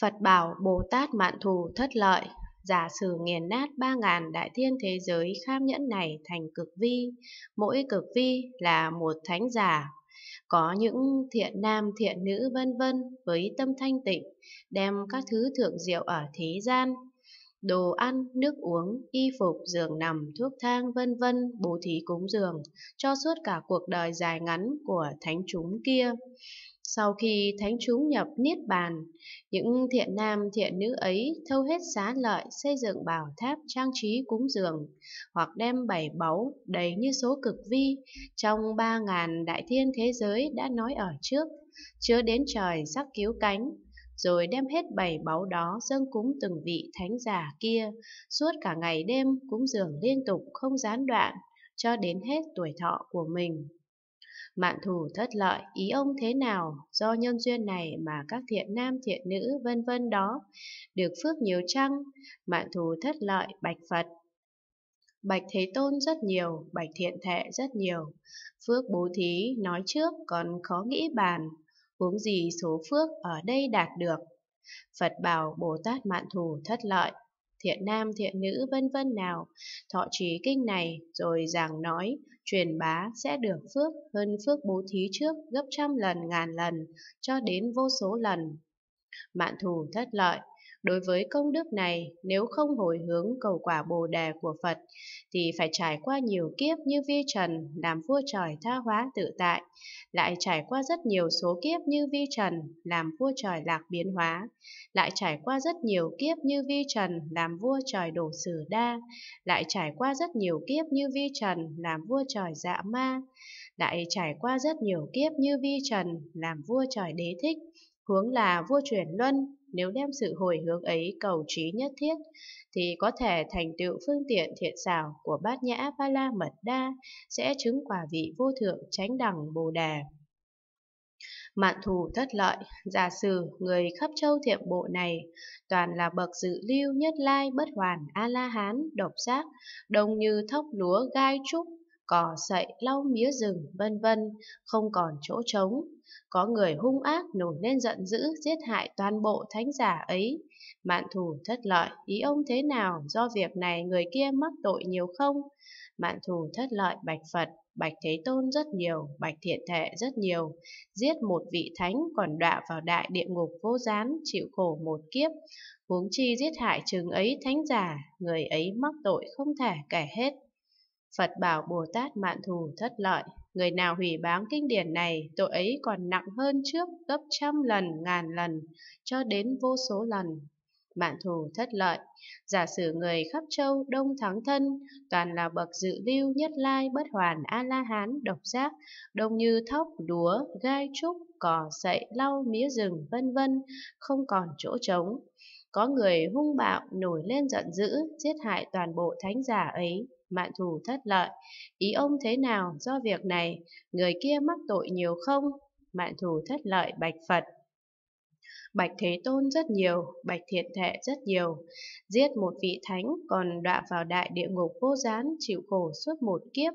Phật bảo Bồ Tát mạn thù thất lợi, giả sử nghiền nát ba ngàn đại thiên thế giới kham nhẫn này thành cực vi, mỗi cực vi là một thánh giả. Có những thiện nam thiện nữ vân vân với tâm thanh tịnh, đem các thứ thượng diệu ở thế gian, đồ ăn, nước uống, y phục, giường nằm, thuốc thang vân vân bố thí cúng dường cho suốt cả cuộc đời dài ngắn của thánh chúng kia. Sau khi thánh chúng nhập niết bàn, những thiện nam thiện nữ ấy thâu hết xá lợi xây dựng bảo tháp trang trí cúng dường, hoặc đem bảy báu đầy như số cực vi trong ba ngàn đại thiên thế giới đã nói ở trước, chưa đến trời sắc cứu cánh, rồi đem hết bảy báu đó dâng cúng từng vị thánh giả kia, suốt cả ngày đêm cúng dường liên tục không gián đoạn cho đến hết tuổi thọ của mình. Mạn thù thất lợi ý ông thế nào do nhân duyên này mà các thiện nam thiện nữ vân vân đó được phước nhiều chăng? Mạn thù thất lợi bạch Phật. Bạch Thế Tôn rất nhiều, Bạch Thiện Thệ rất nhiều. Phước bố thí nói trước còn khó nghĩ bàn, huống gì số phước ở đây đạt được. Phật bảo Bồ Tát Mạn Thù thất lợi, thiện nam thiện nữ vân vân nào, thọ trì kinh này rồi giảng nói, truyền bá sẽ được phước hơn phước bố thí trước gấp trăm lần ngàn lần cho đến vô số lần. Mạn thù thất lợi Đối với công đức này, nếu không hồi hướng cầu quả bồ đề của Phật, thì phải trải qua nhiều kiếp như vi trần, làm vua trời tha hóa tự tại, lại trải qua rất nhiều số kiếp như vi trần, làm vua trời lạc biến hóa, lại trải qua rất nhiều kiếp như vi trần, làm vua trời đổ sử đa, lại trải qua rất nhiều kiếp như vi trần, làm vua trời dạ ma, lại trải qua rất nhiều kiếp như vi trần, làm vua trời đế thích, hướng là vua chuyển luân, nếu đem sự hồi hướng ấy cầu trí nhất thiết, thì có thể thành tựu phương tiện thiện xảo của bát nhã ba la mật đa, sẽ chứng quả vị vô thượng chánh đẳng bồ đề. Mạn thù thất lợi, giả sử người khắp châu thiệm bộ này, toàn là bậc dự lưu nhất lai bất hoàn A-la-hán, độc giác, đông như thóc lúa gai trúc, cỏ sậy lau mía rừng vân vân không còn chỗ trống có người hung ác nổi lên giận dữ giết hại toàn bộ thánh giả ấy mạn thù thất lợi ý ông thế nào do việc này người kia mắc tội nhiều không mạn thù thất lợi bạch phật bạch thế tôn rất nhiều bạch thiện thệ rất nhiều giết một vị thánh còn đọa vào đại địa ngục vô gián chịu khổ một kiếp huống chi giết hại chừng ấy thánh giả người ấy mắc tội không thể kể hết Phật bảo Bồ Tát mạn thù thất lợi, người nào hủy báng kinh điển này, tội ấy còn nặng hơn trước gấp trăm lần, ngàn lần, cho đến vô số lần. Mạn thù thất lợi, giả sử người khắp châu đông thắng thân, toàn là bậc dự lưu nhất lai bất hoàn A-la-hán độc giác, đông như thóc, đúa gai trúc, cỏ, sậy, lau, mía rừng, vân vân, không còn chỗ trống. Có người hung bạo nổi lên giận dữ, giết hại toàn bộ thánh giả ấy, mạn thù thất lợi. Ý ông thế nào do việc này, người kia mắc tội nhiều không? Mạn thù thất lợi bạch Phật. Bạch Thế Tôn rất nhiều, Bạch Thiện Thệ rất nhiều. Giết một vị thánh còn đọa vào đại địa ngục vô gián chịu khổ suốt một kiếp.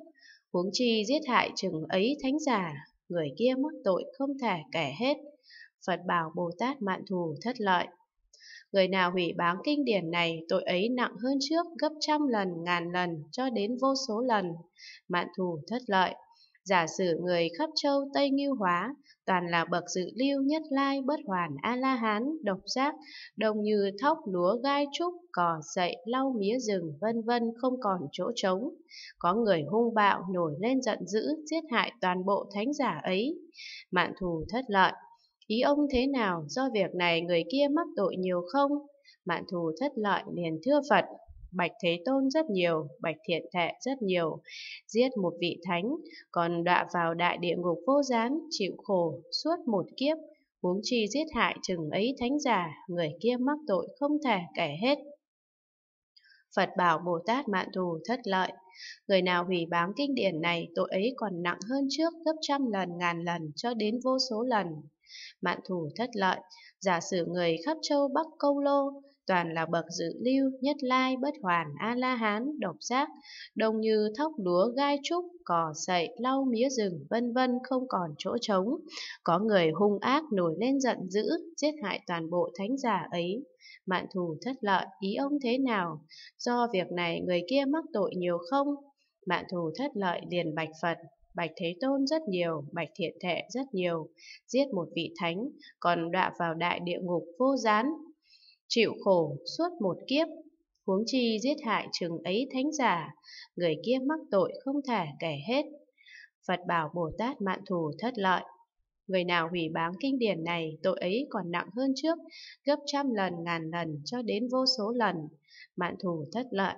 Huống chi giết hại chừng ấy thánh giả, người kia mắc tội không thể kể hết. Phật bảo Bồ Tát mạn thù thất lợi. Người nào hủy báng kinh điển này, tội ấy nặng hơn trước gấp trăm lần, ngàn lần, cho đến vô số lần. Mạn thù thất lợi. Giả sử người khắp châu Tây Ngưu Hóa, toàn là bậc dự lưu nhất lai bất hoàn A-la-hán, độc giác, đồng như thóc lúa gai trúc, cỏ dậy, lau mía rừng, vân vân không còn chỗ trống. Có người hung bạo nổi lên giận dữ, giết hại toàn bộ thánh giả ấy. Mạn thù thất lợi. Ý ông thế nào, do việc này người kia mắc tội nhiều không? Mạn thù thất lợi liền thưa Phật, Bạch Thế Tôn rất nhiều, Bạch Thiện Thệ rất nhiều, giết một vị thánh, còn đọa vào đại địa ngục vô gián, chịu khổ suốt một kiếp, huống chi giết hại chừng ấy thánh giả, người kia mắc tội không thể kể hết. Phật bảo Bồ Tát mạn thù thất lợi, người nào hủy báng kinh điển này tội ấy còn nặng hơn trước gấp trăm lần ngàn lần cho đến vô số lần mạn thủ thất lợi, giả sử người khắp châu Bắc Câu Lô, toàn là bậc dự lưu, nhất lai, bất hoàn, A-la-hán, độc giác, đông như thóc lúa, gai trúc, cỏ sậy, lau mía rừng, vân vân không còn chỗ trống. Có người hung ác nổi lên giận dữ, giết hại toàn bộ thánh giả ấy. Mạn thù thất lợi, ý ông thế nào? Do việc này người kia mắc tội nhiều không? Mạn thù thất lợi liền bạch Phật, Bạch Thế Tôn rất nhiều, Bạch Thiện Thệ rất nhiều, giết một vị thánh, còn đọa vào đại địa ngục vô gián, chịu khổ suốt một kiếp, huống chi giết hại chừng ấy thánh giả, người kia mắc tội không thể kể hết. Phật bảo Bồ Tát mạn thù thất lợi. Người nào hủy báng kinh điển này, tội ấy còn nặng hơn trước, gấp trăm lần ngàn lần cho đến vô số lần, mạn thù thất lợi.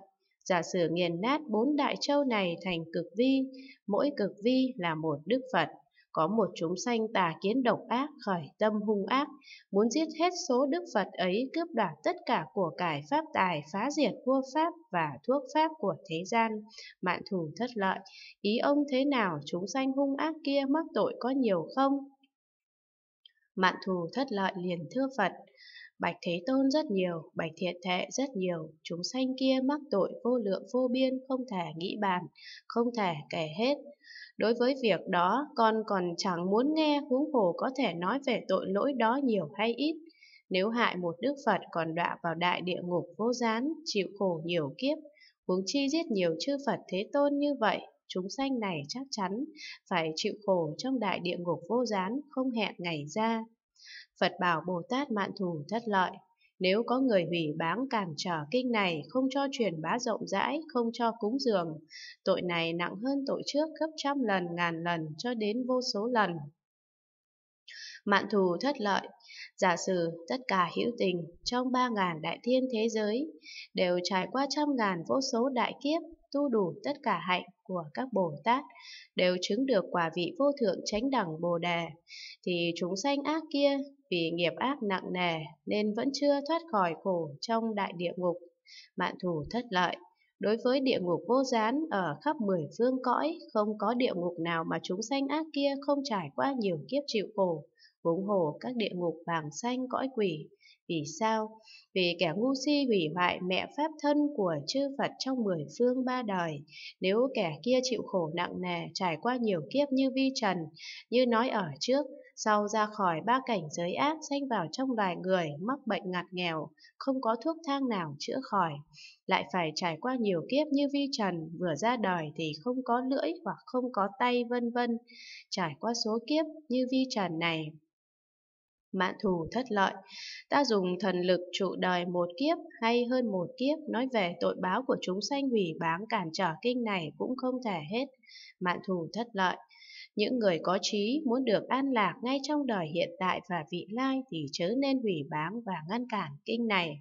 Giả sử nghiền nát bốn đại châu này thành cực vi, mỗi cực vi là một đức Phật. Có một chúng sanh tà kiến độc ác, khởi tâm hung ác, muốn giết hết số đức Phật ấy, cướp đoạt tất cả của cải pháp tài, phá diệt vua pháp và thuốc pháp của thế gian, mạn thù thất lợi. Ý ông thế nào, chúng sanh hung ác kia mắc tội có nhiều không? Mạn thù thất lợi liền thưa Phật, Bạch Thế Tôn rất nhiều, Bạch Thiện Thệ rất nhiều, chúng sanh kia mắc tội vô lượng vô biên không thể nghĩ bàn, không thể kể hết. Đối với việc đó, con còn chẳng muốn nghe huống hồ có thể nói về tội lỗi đó nhiều hay ít. Nếu hại một Đức Phật còn đọa vào đại địa ngục vô gián, chịu khổ nhiều kiếp, huống chi giết nhiều chư Phật Thế Tôn như vậy, chúng sanh này chắc chắn phải chịu khổ trong đại địa ngục vô gián không hẹn ngày ra. Phật bảo Bồ Tát mạn thù thất lợi. Nếu có người hủy báng cản trở kinh này, không cho truyền bá rộng rãi, không cho cúng dường, tội này nặng hơn tội trước gấp trăm lần, ngàn lần, cho đến vô số lần. Mạn thù thất lợi, giả sử tất cả hữu tình trong ba ngàn đại thiên thế giới đều trải qua trăm ngàn vô số đại kiếp, tu đủ tất cả hạnh của các Bồ Tát, đều chứng được quả vị vô thượng chánh đẳng Bồ Đề, thì chúng sanh ác kia vì nghiệp ác nặng nề nên vẫn chưa thoát khỏi khổ trong đại địa ngục, mạn thủ thất lợi. Đối với địa ngục vô gián ở khắp mười phương cõi, không có địa ngục nào mà chúng sanh ác kia không trải qua nhiều kiếp chịu khổ, huống hồ các địa ngục vàng xanh cõi quỷ, vì sao? Vì kẻ ngu si hủy hoại mẹ pháp thân của chư Phật trong mười phương ba đời. Nếu kẻ kia chịu khổ nặng nề, trải qua nhiều kiếp như vi trần, như nói ở trước, sau ra khỏi ba cảnh giới ác sanh vào trong loài người mắc bệnh ngặt nghèo, không có thuốc thang nào chữa khỏi, lại phải trải qua nhiều kiếp như vi trần, vừa ra đời thì không có lưỡi hoặc không có tay vân vân, trải qua số kiếp như vi trần này mạn thù thất lợi. Ta dùng thần lực trụ đời một kiếp hay hơn một kiếp nói về tội báo của chúng sanh hủy báng cản trở kinh này cũng không thể hết, mạn thù thất lợi. Những người có trí muốn được an lạc ngay trong đời hiện tại và vị lai thì chớ nên hủy báng và ngăn cản kinh này.